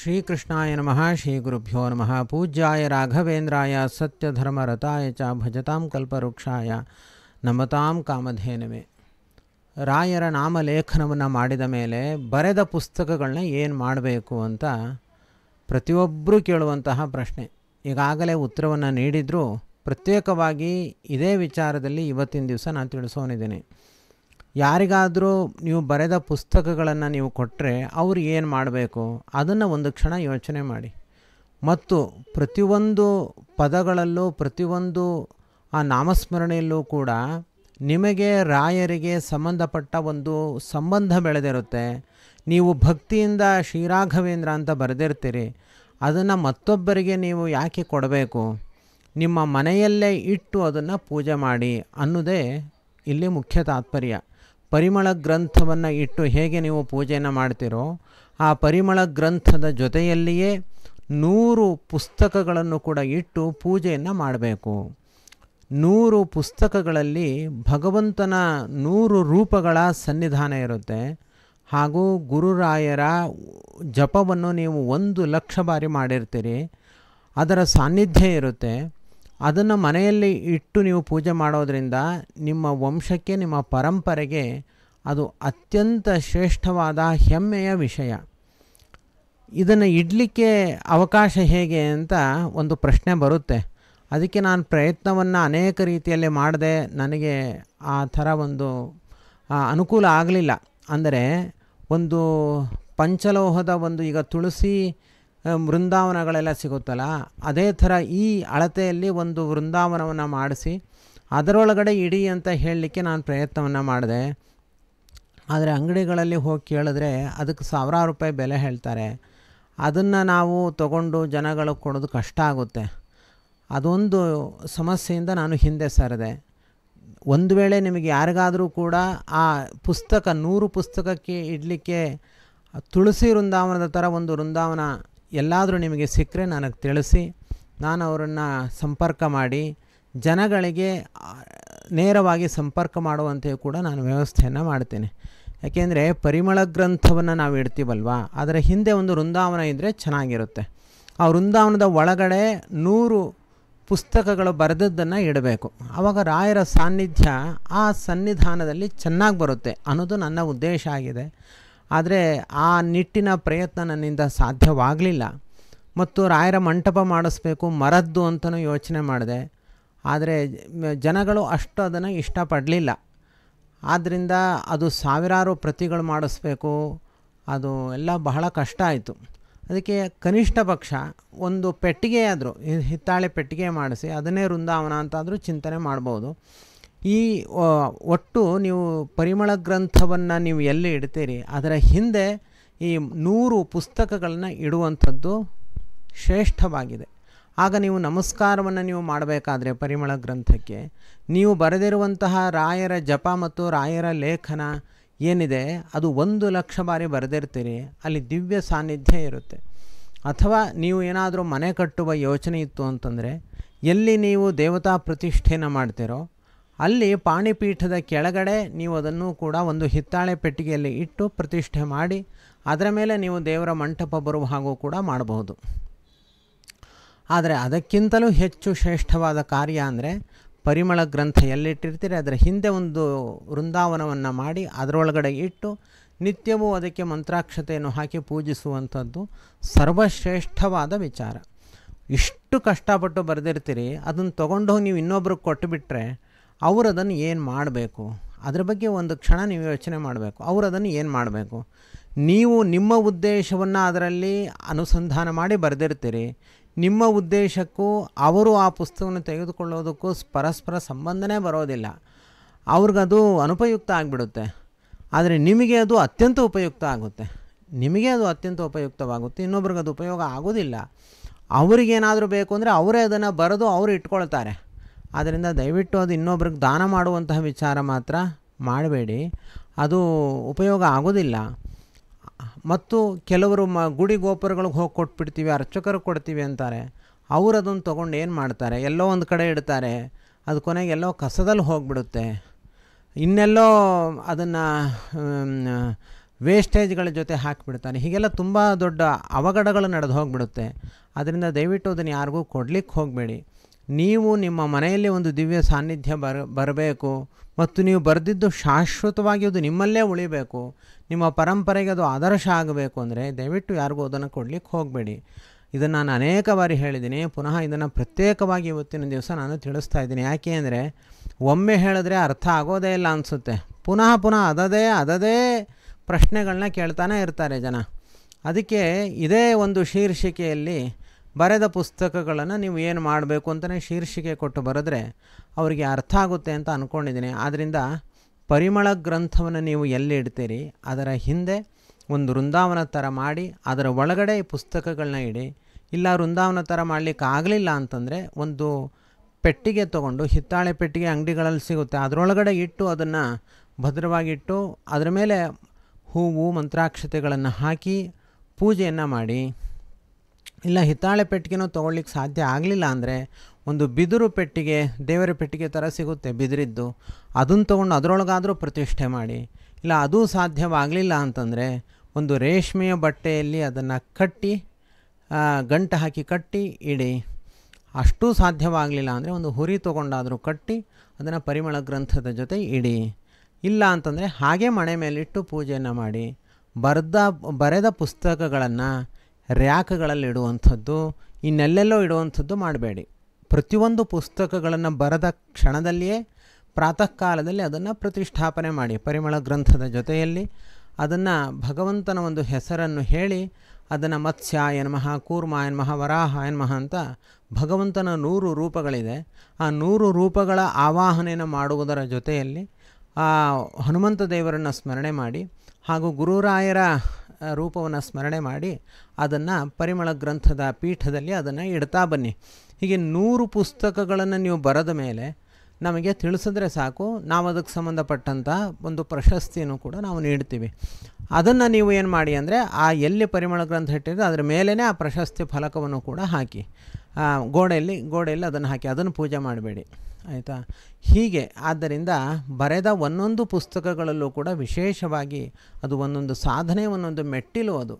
ಶ್ರೀಕೃಷ್ಣಾಯ ನಮಃ ಶ್ರೀ ಗುರುಭ್ಯೋ ನಮಃ ಪೂಜ್ಯಾಯ ರಾಘವೇಂದ್ರಾಯ ಸತ್ಯಧರ್ಮರತಾಯ ಚ ಭಜತಾಂ ಕಲ್ಪವೃಕ್ಷಾಯ ನಮತಾಂ ಕಾಮಧೇನವೇ ರಾಯರ ನಾಮಲೇಖನವನ್ನು ಮಾಡಿದ ಮೇಲೆ ಬರೆದ ಪುಸ್ತಕಗಳನ್ನ ಏನು ಮಾಡಬೇಕು ಅಂತ ಪ್ರತಿಯೊಬ್ಬರೂ ಕೇಳುವಂತಹ ಪ್ರಶ್ನೆ ಈಗಾಗಲೇ ಉತ್ತರವನ್ನು ನೀಡಿದರೂ ಪ್ರತ್ಯೇಕವಾಗಿ ಇದೇ ವಿಚಾರದಲ್ಲಿ ಇವತ್ತಿನ ದಿವಸ ನಾನು ತಿಳಿಸೋನಿದ್ದೀನಿ ಯಾರಿಗಾದರೂ ನೀವು ಬರೆದ ಪುಸ್ತಕಗಳನ್ನು ನೀವು ಕೊಟ್ಟರೆ ಅವ್ರು ಏನು ಮಾಡಬೇಕು ಅದನ್ನು ಒಂದು ಕ್ಷಣ ಯೋಚನೆ ಮಾಡಿ ಮತ್ತು ಪ್ರತಿಯೊಂದು ಪದಗಳಲ್ಲೂ ಪ್ರತಿಯೊಂದು ಆ ನಾಮಸ್ಮರಣೆಯಲ್ಲೂ ಕೂಡ ನಿಮಗೆ ರಾಯರಿಗೆ ಸಂಬಂಧಪಟ್ಟ ಒಂದು ಸಂಬಂಧ ಬೆಳೆದಿರುತ್ತೆ ನೀವು ಭಕ್ತಿಯಿಂದ ಶ್ರೀರಾಘವೇಂದ್ರ ಅಂತ ಬರೆದಿರ್ತೀರಿ ಅದನ್ನು ಮತ್ತೊಬ್ಬರಿಗೆ ನೀವು ಯಾಕೆ ಕೊಡಬೇಕು ನಿಮ್ಮ ಮನೆಯಲ್ಲೇ ಇಟ್ಟು ಅದನ್ನು ಪೂಜೆ ಮಾಡಿ ಅನ್ನೋದೇ ಇಲ್ಲಿ ಮುಖ್ಯ ತಾತ್ಪರ್ಯ ಪರಿಮಳ ಗ್ರಂಥವನ್ನು ಇಟ್ಟು ಹೇಗೆ ನೀವು ಪೂಜೆಯನ್ನು ಮಾಡ್ತೀರೋ ಆ ಪರಿಮಳ ಗ್ರಂಥದ ಜೊತೆಯಲ್ಲಿಯೇ ನೂರು ಪುಸ್ತಕಗಳನ್ನು ಕೂಡ ಇಟ್ಟು ಪೂಜೆಯನ್ನು ಮಾಡಬೇಕು ನೂರು ಪುಸ್ತಕಗಳಲ್ಲಿ ಭಗವಂತನ ನೂರು ರೂಪಗಳ ಸನ್ನಿಧಾನ ಇರುತ್ತೆ ಹಾಗೂ ಗುರುರಾಯರ ಜಪವನ್ನು ನೀವು ಒಂದು ಲಕ್ಷ ಬಾರಿ ಮಾಡಿರ್ತೀರಿ ಅದರ ಸಾನ್ನಿಧ್ಯ ಇರುತ್ತೆ ಅದನ್ನು ಮನೆಯಲ್ಲಿ ಇಟ್ಟು ನೀವು ಪೂಜೆ ಮಾಡೋದರಿಂದ ನಿಮ್ಮ ವಂಶಕ್ಕೆ ನಿಮ್ಮ ಪರಂಪರೆಗೆ ಅದು ಅತ್ಯಂತ ಶ್ರೇಷ್ಠವಾದ ಹೆಮ್ಮೆಯ ವಿಷಯ ಇದನ್ನು ಇಡಲಿಕ್ಕೆ ಅವಕಾಶ ಹೇಗೆ ಅಂತ ಒಂದು ಪ್ರಶ್ನೆ ಬರುತ್ತೆ ಅದಕ್ಕೆ ನಾನು ಪ್ರಯತ್ನವನ್ನು ಅನೇಕ ರೀತಿಯಲ್ಲಿ ಮಾಡಿದೆ ನನಗೆ ಆ ಥರ ಒಂದು ಅನುಕೂಲ ಆಗಲಿಲ್ಲ ಅಂದರೆ ಒಂದು ಪಂಚಲೋಹದ ಒಂದು ಈಗ ತುಳಸಿ ವೃಂದಾವನಗಳೆಲ್ಲ ಸಿಗುತ್ತಲ್ಲ ಅದೇ ಥರ ಈ ಅಳತೆಯಲ್ಲಿ ಒಂದು ವೃಂದಾವನವನ್ನು ಮಾಡಿಸಿ ಅದರೊಳಗಡೆ ಇಡಿ ಅಂತ ಹೇಳಲಿಕ್ಕೆ ನಾನು ಪ್ರಯತ್ನವನ್ನು ಮಾಡಿದೆ ಆದರೆ ಅಂಗಡಿಗಳಲ್ಲಿ ಹೋಗಿ ಕೇಳಿದ್ರೆ ಅದಕ್ಕೆ ಸಾವಿರಾರು ರೂಪಾಯಿ ಬೆಲೆ ಹೇಳ್ತಾರೆ ಅದನ್ನು ನಾವು ತಗೊಂಡು ಜನಗಳು ಕೊಡೋದು ಕಷ್ಟ ಆಗುತ್ತೆ ಅದೊಂದು ಸಮಸ್ಯೆಯಿಂದ ನಾನು ಹಿಂದೆ ಸರಿದೆ ಒಂದು ವೇಳೆ ನಿಮಗೆ ಯಾರಿಗಾದರೂ ಕೂಡ ಆ ಪುಸ್ತಕ ನೂರು ಪುಸ್ತಕಕ್ಕೆ ಇಡಲಿಕ್ಕೆ ತುಳಸಿ ವೃಂದಾವನದ ಥರ ಒಂದು ವೃಂದಾವನ ಎಲ್ಲಾದರೂ ನಿಮಗೆ ಸಿಕ್ಕರೆ ನನಗೆ ತಿಳಿಸಿ ನಾನು ಅವರನ್ನು ಸಂಪರ್ಕ ಮಾಡಿ ಜನಗಳಿಗೆ ನೇರವಾಗಿ ಸಂಪರ್ಕ ಮಾಡುವಂತೆ ಕೂಡ ನಾನು ವ್ಯವಸ್ಥೆಯನ್ನು ಮಾಡ್ತೇನೆ ಯಾಕೆಂದರೆ ಪರಿಮಳ ಗ್ರಂಥವನ್ನು ನಾವು ಇಡ್ತೀವಲ್ವಾ ಅದರ ಹಿಂದೆ ಒಂದು ವೃಂದಾವನ ಇದ್ದರೆ ಚೆನ್ನಾಗಿರುತ್ತೆ ಆ ವೃಂದಾವನದ ಒಳಗಡೆ ನೂರು ಪುಸ್ತಕಗಳು ಬರೆದದ್ದನ್ನು ಇಡಬೇಕು ಆವಾಗ ರಾಯರ ಸಾನ್ನಿಧ್ಯ ಆ ಸನ್ನಿಧಾನದಲ್ಲಿ ಚೆನ್ನಾಗಿ ಬರುತ್ತೆ ಅನ್ನೋದು ನನ್ನ ಉದ್ದೇಶ ಆಗಿದೆ ಆದರೆ ಆ ನಿಟ್ಟಿನ ಪ್ರಯತ್ನ ನನ್ನಿಂದ ಸಾಧ್ಯವಾಗಲಿಲ್ಲ ಮತ್ತು ರಾಯರ ಮಂಟಪ ಮಾಡಿಸ್ಬೇಕು ಮರದ್ದು ಅಂತಲೂ ಯೋಚನೆ ಮಾಡಿದೆ ಆದರೆ ಜನಗಳು ಅಷ್ಟು ಅದನ್ನು ಇಷ್ಟಪಡಲಿಲ್ಲ ಆದ್ದರಿಂದ ಅದು ಸಾವಿರಾರು ಪ್ರತಿಗಳು ಮಾಡಿಸ್ಬೇಕು ಅದು ಎಲ್ಲ ಬಹಳ ಕಷ್ಟ ಆಯಿತು ಅದಕ್ಕೆ ಕನಿಷ್ಠ ಪಕ್ಷ ಒಂದು ಪೆಟ್ಟಿಗೆಯಾದರೂ ಹಿತ್ತಾಳೆ ಪೆಟ್ಟಿಗೆ ಮಾಡಿಸಿ ಅದನ್ನೇ ವೃಂದಾವನ ಅಂತಾದರೂ ಚಿಂತನೆ ಮಾಡ್ಬೋದು ಈ ಒಟ್ಟು ನೀವು ಪರಿಮಳ ಗ್ರಂಥವನ್ನು ನೀವು ಎಲ್ಲಿ ಇಡ್ತೀರಿ ಅದರ ಹಿಂದೆ ಈ ನೂರು ಪುಸ್ತಕಗಳನ್ನು ಇಡುವಂಥದ್ದು ಶ್ರೇಷ್ಠವಾಗಿದೆ ಆಗ ನೀವು ನಮಸ್ಕಾರವನ್ನು ನೀವು ಮಾಡಬೇಕಾದ್ರೆ ಪರಿಮಳ ಗ್ರಂಥಕ್ಕೆ ನೀವು ಬರೆದಿರುವಂತಹ ರಾಯರ ಜಪ ಮತ್ತು ರಾಯರ ಲೇಖನ ಏನಿದೆ ಅದು ಒಂದು ಲಕ್ಷ ಬಾರಿ ಬರೆದಿರ್ತೀರಿ ಅಲ್ಲಿ ದಿವ್ಯ ಸಾನ್ನಿಧ್ಯ ಇರುತ್ತೆ ಅಥವಾ ನೀವು ಏನಾದರೂ ಮನೆ ಕಟ್ಟುವ ಯೋಚನೆ ಇತ್ತು ಅಂತಂದರೆ ಎಲ್ಲಿ ನೀವು ದೇವತಾ ಪ್ರತಿಷ್ಠೆಯನ್ನು ಮಾಡ್ತೀರೋ ಅಲ್ಲಿ ಪಾಣಿಪೀಠದ ಕೆಳಗಡೆ ನೀವು ಅದನ್ನು ಕೂಡ ಒಂದು ಹಿತ್ತಾಳೆ ಪೆಟ್ಟಿಗೆಯಲ್ಲಿ ಇಟ್ಟು ಪ್ರತಿಷ್ಠೆ ಮಾಡಿ ಅದರ ಮೇಲೆ ನೀವು ದೇವರ ಮಂಟಪ ಬರುವ ಹಾಗೂ ಕೂಡ ಮಾಡಬಹುದು ಆದರೆ ಅದಕ್ಕಿಂತಲೂ ಹೆಚ್ಚು ಶ್ರೇಷ್ಠವಾದ ಕಾರ್ಯ ಅಂದರೆ ಪರಿಮಳ ಗ್ರಂಥ ಎಲ್ಲಿಟ್ಟಿರ್ತೀರಿ ಅದರ ಹಿಂದೆ ಒಂದು ವೃಂದಾವನವನ್ನು ಮಾಡಿ ಅದರೊಳಗಡೆ ಇಟ್ಟು ನಿತ್ಯವೂ ಅದಕ್ಕೆ ಮಂತ್ರಾಕ್ಷತೆಯನ್ನು ಹಾಕಿ ಪೂಜಿಸುವಂಥದ್ದು ಸರ್ವಶ್ರೇಷ್ಠವಾದ ವಿಚಾರ ಇಷ್ಟು ಕಷ್ಟಪಟ್ಟು ಬರೆದಿರ್ತೀರಿ ಅದನ್ನು ತೊಗೊಂಡು ನೀವು ಇನ್ನೊಬ್ರಿಗೆ ಕೊಟ್ಟುಬಿಟ್ರೆ ಅವರು ಅದನ್ನು ಏನು ಮಾಡಬೇಕು ಅದ್ರ ಬಗ್ಗೆ ಒಂದು ಕ್ಷಣ ನೀವು ಯೋಚನೆ ಮಾಡಬೇಕು ಅವರು ಅದನ್ನು ಏನು ಮಾಡಬೇಕು ನೀವು ನಿಮ್ಮ ಉದ್ದೇಶವನ್ನು ಅದರಲ್ಲಿ ಅನುಸಂಧಾನ ಮಾಡಿ ಬರೆದಿರ್ತೀರಿ ನಿಮ್ಮ ಉದ್ದೇಶಕ್ಕೂ ಅವರು ಆ ಪುಸ್ತಕವನ್ನು ತೆಗೆದುಕೊಳ್ಳೋದಕ್ಕೂ ಪರಸ್ಪರ ಸಂಬಂಧನೇ ಬರೋದಿಲ್ಲ ಅವ್ರಿಗದು ಅನುಪಯುಕ್ತ ಆಗಿಬಿಡುತ್ತೆ ಆದರೆ ನಿಮಗೆ ಅದು ಅತ್ಯಂತ ಉಪಯುಕ್ತ ಆಗುತ್ತೆ ನಿಮಗೆ ಅದು ಅತ್ಯಂತ ಉಪಯುಕ್ತವಾಗುತ್ತೆ ಇನ್ನೊಬ್ರಿಗೆ ಅದು ಉಪಯೋಗ ಆಗೋದಿಲ್ಲ ಅವರಿಗೇನಾದರೂ ಬೇಕು ಅಂದರೆ ಅವರೇ ಅದನ್ನು ಬರೆದು ಅವರು ಇಟ್ಕೊಳ್ತಾರೆ ಆದ್ದರಿಂದ ದಯವಿಟ್ಟು ಅದು ಇನ್ನೊಬ್ರಿಗೆ ದಾನ ಮಾಡುವಂತಹ ವಿಚಾರ ಮಾತ್ರ ಮಾಡಬೇಡಿ ಅದು ಉಪಯೋಗ ಆಗೋದಿಲ್ಲ ಮತ್ತು ಕೆಲವರು ಮ ಗುಡಿ ಗೋಪುರಗಳಿಗೆ ಹೋಗಿ ಕೊಟ್ಬಿಡ್ತೀವಿ ಅರ್ಚಕರು ಕೊಡ್ತೀವಿ ಅಂತಾರೆ ಅವರು ಅದನ್ನು ತೊಗೊಂಡು ಏನು ಮಾಡ್ತಾರೆ ಎಲ್ಲೋ ಒಂದು ಕಡೆ ಇಡ್ತಾರೆ ಅದು ಕೊನೆಗೆ ಎಲ್ಲೋ ಕಸದಲ್ಲಿ ಹೋಗಿಬಿಡುತ್ತೆ ಇನ್ನೆಲ್ಲೋ ಅದನ್ನು ವೇಸ್ಟೇಜ್ಗಳ ಜೊತೆ ಹಾಕಿಬಿಡ್ತಾನೆ ಹೀಗೆಲ್ಲ ತುಂಬ ದೊಡ್ಡ ಅವಘಡಗಳು ನಡೆದು ಹೋಗಿಬಿಡುತ್ತೆ ಅದರಿಂದ ದಯವಿಟ್ಟು ಅದನ್ನು ಯಾರಿಗೂ ಕೊಡಲಿಕ್ಕೆ ಹೋಗಬೇಡಿ ನೀವು ನಿಮ್ಮ ಮನೆಯಲ್ಲಿ ಒಂದು ದಿವ್ಯ ಸಾನ್ನಿಧ್ಯ ಬರ ಬರಬೇಕು ಮತ್ತು ನೀವು ಬರೆದಿದ್ದು ಶಾಶ್ವತವಾಗಿ ಅದು ನಿಮ್ಮಲ್ಲೇ ಉಳಿಬೇಕು ನಿಮ್ಮ ಪರಂಪರೆಗೆ ಅದು ಆದರ್ಶ ಆಗಬೇಕು ಅಂದರೆ ದಯವಿಟ್ಟು ಯಾರಿಗೂ ಅದನ್ನು ಕೊಡಲಿಕ್ಕೆ ಹೋಗಬೇಡಿ ಇದನ್ನು ನಾನು ಅನೇಕ ಬಾರಿ ಹೇಳಿದ್ದೀನಿ ಪುನಃ ಇದನ್ನು ಪ್ರತ್ಯೇಕವಾಗಿ ಇವತ್ತಿನ ದಿವಸ ನಾನು ತಿಳಿಸ್ತಾ ಇದ್ದೀನಿ ಯಾಕೆ ಅಂದರೆ ಒಮ್ಮೆ ಹೇಳಿದ್ರೆ ಅರ್ಥ ಆಗೋದೇ ಇಲ್ಲ ಅನಿಸುತ್ತೆ ಪುನಃ ಪುನಃ ಅದದೇ ಅದದೇ ಪ್ರಶ್ನೆಗಳನ್ನ ಕೇಳ್ತಾನೆ ಇರ್ತಾರೆ ಜನ ಅದಕ್ಕೆ ಇದೇ ಒಂದು ಶೀರ್ಷಿಕೆಯಲ್ಲಿ ಬರೆದ ಪುಸ್ತಕಗಳನ್ನು ನೀವು ಏನು ಮಾಡಬೇಕು ಅಂತಲೇ ಶೀರ್ಷಿಕೆ ಕೊಟ್ಟು ಬರೆದ್ರೆ ಅವರಿಗೆ ಅರ್ಥ ಆಗುತ್ತೆ ಅಂತ ಅಂದ್ಕೊಂಡಿದ್ದೀನಿ ಆದ್ದರಿಂದ ಪರಿಮಳ ಗ್ರಂಥವನ್ನು ನೀವು ಎಲ್ಲಿ ಇಡ್ತೀರಿ ಅದರ ಹಿಂದೆ ಒಂದು ವೃಂದಾವನ ಥರ ಮಾಡಿ ಅದರ ಒಳಗಡೆ ಪುಸ್ತಕಗಳನ್ನ ಇಡಿ ಇಲ್ಲ ವೃಂದಾವನ ಥರ ಮಾಡಲಿಕ್ಕೆ ಆಗಲಿಲ್ಲ ಅಂತಂದರೆ ಒಂದು ಪೆಟ್ಟಿಗೆ ತೊಗೊಂಡು ಹಿತ್ತಾಳೆ ಪೆಟ್ಟಿಗೆ ಅಂಗಡಿಗಳಲ್ಲಿ ಸಿಗುತ್ತೆ ಅದರೊಳಗಡೆ ಇಟ್ಟು ಅದನ್ನು ಭದ್ರವಾಗಿಟ್ಟು ಅದರ ಮೇಲೆ ಹೂವು ಮಂತ್ರಾಕ್ಷತೆಗಳನ್ನು ಹಾಕಿ ಪೂಜೆಯನ್ನು ಮಾಡಿ ಇಲ್ಲ ಹಿತ್ತಾಳೆ ಪೆಟ್ಟಿಗೆನೂ ತೊಗೊಳ್ಲಿಕ್ಕೆ ಸಾಧ್ಯ ಆಗಲಿಲ್ಲ ಅಂದರೆ ಒಂದು ಬಿದಿರು ಪೆಟ್ಟಿಗೆ ದೇವರ ಪೆಟ್ಟಿಗೆ ಥರ ಸಿಗುತ್ತೆ ಬಿದಿರಿದ್ದು ಅದನ್ನು ತೊಗೊಂಡು ಅದರೊಳಗಾದರೂ ಪ್ರತಿಷ್ಠೆ ಮಾಡಿ ಇಲ್ಲ ಅದೂ ಸಾಧ್ಯವಾಗಲಿಲ್ಲ ಅಂತಂದರೆ ಒಂದು ರೇಷ್ಮೆಯ ಬಟ್ಟೆಯಲ್ಲಿ ಅದನ್ನು ಕಟ್ಟಿ ಗಂಟು ಹಾಕಿ ಕಟ್ಟಿ ಇಡಿ ಅಷ್ಟೂ ಸಾಧ್ಯವಾಗಲಿಲ್ಲ ಅಂದರೆ ಒಂದು ಹುರಿ ತೊಗೊಂಡಾದರೂ ಕಟ್ಟಿ ಅದನ್ನು ಪರಿಮಳ ಗ್ರಂಥದ ಜೊತೆ ಇಡಿ ಇಲ್ಲ ಅಂತಂದರೆ ಹಾಗೆ ಮಣೆ ಮೇಲಿಟ್ಟು ಪೂಜೆಯನ್ನು ಮಾಡಿ ಬರೆದ ಬರೆದ ಪುಸ್ತಕಗಳನ್ನು ರ್ಯಾಕ್ಗಳಲ್ಲಿ ಇಡುವಂಥದ್ದು ಇನ್ನೆಲ್ಲೆಲ್ಲೋ ಇಡುವಂಥದ್ದು ಮಾಡಬೇಡಿ ಪ್ರತಿಯೊಂದು ಪುಸ್ತಕಗಳನ್ನು ಬರೆದ ಕ್ಷಣದಲ್ಲಿಯೇ ಪ್ರಾತಃ ಕಾಲದಲ್ಲಿ ಅದನ್ನು ಪ್ರತಿಷ್ಠಾಪನೆ ಮಾಡಿ ಪರಿಮಳ ಗ್ರಂಥದ ಜೊತೆಯಲ್ಲಿ ಅದನ್ನು ಭಗವಂತನ ಒಂದು ಹೆಸರನ್ನು ಹೇಳಿ ಅದನ್ನು ಮತ್ಸ್ಯ ಎನ್ಮಹ ಕೂರ್ಮ ಎನ್ಮಃ ವರಾಹ ಎನ್ಮಃ ಅಂತ ಭಗವಂತನ ನೂರು ರೂಪಗಳಿದೆ ಆ ನೂರು ರೂಪಗಳ ಆವಾಹನೆಯನ್ನು ಮಾಡುವುದರ ಜೊತೆಯಲ್ಲಿ ಆ ಹನುಮಂತ ದೇವರನ್ನು ಸ್ಮರಣೆ ಮಾಡಿ ಹಾಗೂ ಗುರುರಾಯರ ರೂಪವನ್ನು ಸ್ಮರಣೆ ಮಾಡಿ ಅದನ್ನು ಪರಿಮಳ ಗ್ರಂಥದ ಪೀಠದಲ್ಲಿ ಅದನ್ನು ಇಡ್ತಾ ಬನ್ನಿ ಹೀಗೆ ನೂರು ಪುಸ್ತಕಗಳನ್ನು ನೀವು ಬರೆದ ಮೇಲೆ ನಮಗೆ ತಿಳಿಸಿದ್ರೆ ಸಾಕು ನಾವು ಅದಕ್ಕೆ ಸಂಬಂಧಪಟ್ಟಂಥ ಒಂದು ಪ್ರಶಸ್ತಿಯನ್ನು ಕೂಡ ನಾವು ನೀಡ್ತೀವಿ ಅದನ್ನು ನೀವು ಏನು ಮಾಡಿ ಅಂದರೆ ಆ ಎಲ್ಲಿ ಪರಿಮಳ ಗ್ರಂಥ ಇಟ್ಟಿದ್ರೆ ಅದರ ಮೇಲೇ ಆ ಪ್ರಶಸ್ತಿ ಫಲಕವನ್ನು ಕೂಡ ಹಾಕಿ ಗೋಡೆಯಲ್ಲಿ ಗೋಡೆಯಲ್ಲಿ ಅದನ್ನು ಹಾಕಿ ಅದನ್ನು ಪೂಜೆ ಮಾಡಬೇಡಿ ಆಯಿತಾ ಹೀಗೆ ಆದ್ದರಿಂದ ಬರೆದ ಒಂದೊಂದು ಪುಸ್ತಕಗಳಲ್ಲೂ ಕೂಡ ವಿಶೇಷವಾಗಿ ಅದು ಒಂದೊಂದು ಸಾಧನೆ ಒಂದೊಂದು ಮೆಟ್ಟಿಲು ಅದು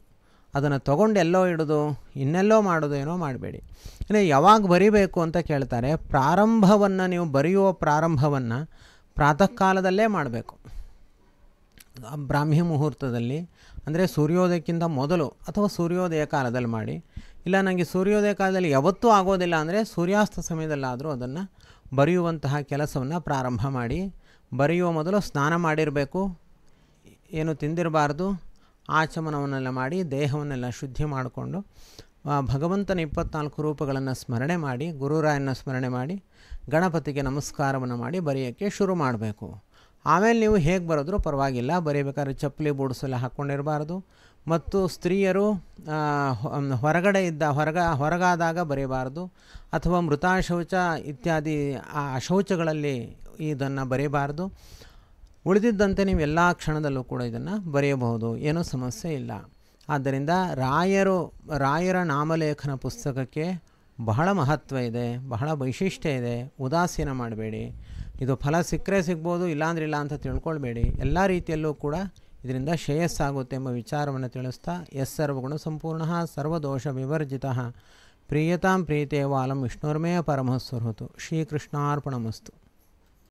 ಅದನ್ನು ತೊಗೊಂಡು ಎಲ್ಲೋ ಇಡೋದು ಇನ್ನೆಲ್ಲೋ ಮಾಡೋದು ಏನೋ ಮಾಡಬೇಡಿ ಅಂದರೆ ಯಾವಾಗ ಬರೀಬೇಕು ಅಂತ ಕೇಳ್ತಾರೆ ಪ್ರಾರಂಭವನ್ನು ನೀವು ಬರೆಯುವ ಪ್ರಾರಂಭವನ್ನು ಪ್ರಾತಃ ಕಾಲದಲ್ಲೇ ಮಾಡಬೇಕು ಬ್ರಾಹ್ಮಿ ಮುಹೂರ್ತದಲ್ಲಿ ಅಂದರೆ ಸೂರ್ಯೋದಯಕ್ಕಿಂತ ಮೊದಲು ಅಥವಾ ಸೂರ್ಯೋದಯ ಕಾಲದಲ್ಲಿ ಮಾಡಿ ಇಲ್ಲ ನನಗೆ ಸೂರ್ಯೋದಯ ಕಾಲದಲ್ಲಿ ಯಾವತ್ತೂ ಆಗೋದಿಲ್ಲ ಅಂದರೆ ಸೂರ್ಯಾಸ್ತ ಸಮಯದಲ್ಲಾದರೂ ಅದನ್ನು ಬರೆಯುವಂತಹ ಕೆಲಸವನ್ನು ಪ್ರಾರಂಭ ಮಾಡಿ ಬರೆಯುವ ಮೊದಲು ಸ್ನಾನ ಮಾಡಿರಬೇಕು ಏನು ತಿಂದಿರಬಾರ್ದು ಆಚಮನವನ್ನೆಲ್ಲ ಮಾಡಿ ದೇಹವನ್ನೆಲ್ಲ ಶುದ್ಧಿ ಮಾಡಿಕೊಂಡು ಭಗವಂತನ ಇಪ್ಪತ್ನಾಲ್ಕು ರೂಪಗಳನ್ನು ಸ್ಮರಣೆ ಮಾಡಿ ಗುರುರಾಯನ ಸ್ಮರಣೆ ಮಾಡಿ ಗಣಪತಿಗೆ ನಮಸ್ಕಾರವನ್ನು ಮಾಡಿ ಬರೆಯೋಕ್ಕೆ ಶುರು ಮಾಡಬೇಕು ಆಮೇಲೆ ನೀವು ಹೇಗೆ ಬರೋದ್ರೂ ಪರವಾಗಿಲ್ಲ ಬರೀಬೇಕಾದ್ರೆ ಚಪ್ಪಲಿ ಎಲ್ಲ ಹಾಕ್ಕೊಂಡಿರಬಾರ್ದು ಮತ್ತು ಸ್ತ್ರೀಯರು ಹೊರಗಡೆ ಇದ್ದ ಹೊರಗ ಹೊರಗಾದಾಗ ಬರೆಯಬಾರದು ಅಥವಾ ಮೃತಾಶೌಚ ಇತ್ಯಾದಿ ಆ ಅಶೌಚಗಳಲ್ಲಿ ಇದನ್ನು ಬರೆಯಬಾರದು ಉಳಿದಿದ್ದಂತೆ ನೀವು ಎಲ್ಲ ಕ್ಷಣದಲ್ಲೂ ಕೂಡ ಇದನ್ನು ಬರೆಯಬಹುದು ಏನೂ ಸಮಸ್ಯೆ ಇಲ್ಲ ಆದ್ದರಿಂದ ರಾಯರು ರಾಯರ ನಾಮಲೇಖನ ಪುಸ್ತಕಕ್ಕೆ ಬಹಳ ಮಹತ್ವ ಇದೆ ಬಹಳ ವೈಶಿಷ್ಟ್ಯ ಇದೆ ಉದಾಸೀನ ಮಾಡಬೇಡಿ ಇದು ಫಲ ಸಿಕ್ಕರೆ ಸಿಗ್ಬೋದು ಇಲ್ಲಾಂದ್ರೆ ಇಲ್ಲ ಅಂತ ತಿಳ್ಕೊಳ್ಬೇಡಿ ಎಲ್ಲ ರೀತಿಯಲ್ಲೂ ಕೂಡ ಇದರಿಂದ ಶ್ರೇಯಸ್ಸಾಗುತ್ತೆ ಎಂಬ ವಿಚಾರವನ್ನು ತಿಳಿಸ್ತಾ ಎಸ್ ಸರ್ವಗುಣ ಸಂಪೂರ್ಣ ಸರ್ವದೋಷ ವಿವರ್ಜಿತ ಪ್ರಿಯತಾಂ ಪ್ರೀತೇವಾಲಂ ವಿಷ್ಣುರ್ಮೇಯ ಪರಮಃ ಶ್ರೀಕೃಷ್ಣಾರ್ಪಣಮಸ್ತು